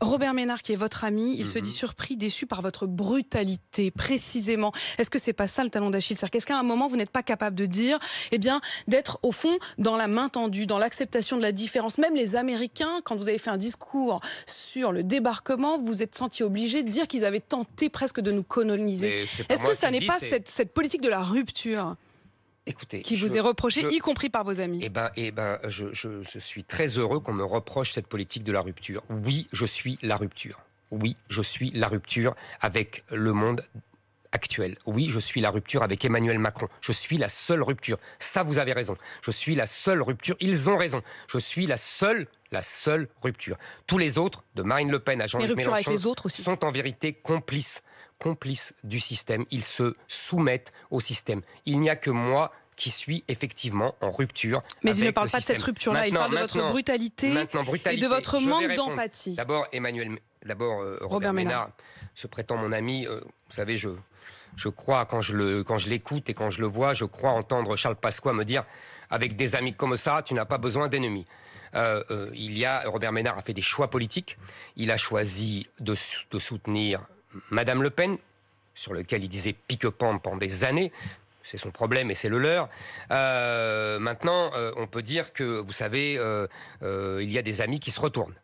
Robert Ménard, qui est votre ami, il se dit mhm. surpris, déçu par votre brutalité, précisément. Est-ce que c'est pas ça le talon d'Achille C'est-à-dire qu'est-ce qu'à un moment, vous n'êtes pas capable de dire, eh bien, d'être au fond dans la main tendue, dans l'acceptation de la différence Même les Américains, quand vous avez fait un discours sur le débarquement, vous vous êtes senti obligé de dire qu'ils avaient tenté presque de nous coloniser. Est-ce que ça n'est pas cette politique de la rupture Écoutez, qui vous est reproché, y compris par vos amis. Eh ben, eh ben, je, je, suis très heureux qu'on me reproche cette politique de la rupture. Oui, je suis la rupture. Oui, je suis la rupture avec le monde actuel. Oui, je suis la rupture avec Emmanuel Macron. Je suis la seule rupture. Ça, vous avez raison. Je suis la seule rupture. Ils ont raison. Je suis la seule, la seule rupture. Tous les autres, de Marine Le Pen à Jean-Luc Mélenchon, sont en vérité complices complices du système, ils se soumettent au système. Il n'y a que moi qui suit effectivement en rupture. Mais il ne parle pas de cette rupture-là, il parle de votre brutalité, et de votre manque d'empathie. D'abord, Emmanuel, d'abord euh, Robert, Ménard, se prétend mon ami. Euh, vous savez, je, je crois quand je le, quand je l'écoute et quand je le vois, je crois entendre Charles Pasqua me dire avec des amis comme ça, tu n'as pas besoin d'ennemis. Euh, il y a Robert Ménard a fait des choix politiques. Il a choisi de, soutenir Madame Le Pen, sur lequel il disait pique pique-pampe » pendant des années, c'est son problème et c'est le leur. Euh, maintenant, euh, on peut dire que, vous savez, euh, il y a des amis qui se retournent.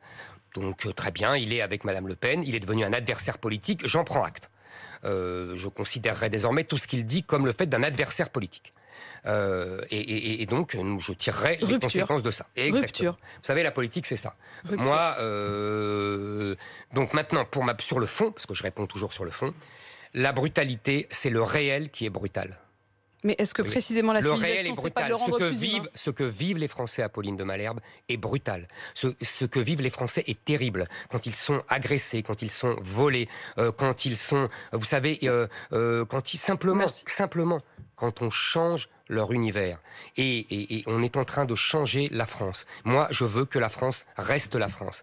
Donc très bien, il est avec Madame Le Pen, il est devenu un adversaire politique, j'en prends acte. je considérerai désormais tout ce qu'il dit comme le fait d'un adversaire politique. et, donc, je tirerai les conséquences de ça. Vous savez, la politique, c'est ça. Moi, donc maintenant, pour ma, sur le fond, parce que je réponds toujours sur le fond, la brutalité, c'est le réel qui est brutal. Mais est-ce que précisément la le c'est pas le rendre ce que vivent, Ce que vivent les Français, Apolline de Malherbe, est brutal. Ce, que vivent les Français est terrible. Quand ils sont agressés, quand ils sont volés, euh, quand ils sont, vous savez, euh, euh, quand ils simplement, simplement, quand on change leur univers. et on est en train de changer la France. Moi, je veux que la France reste la France.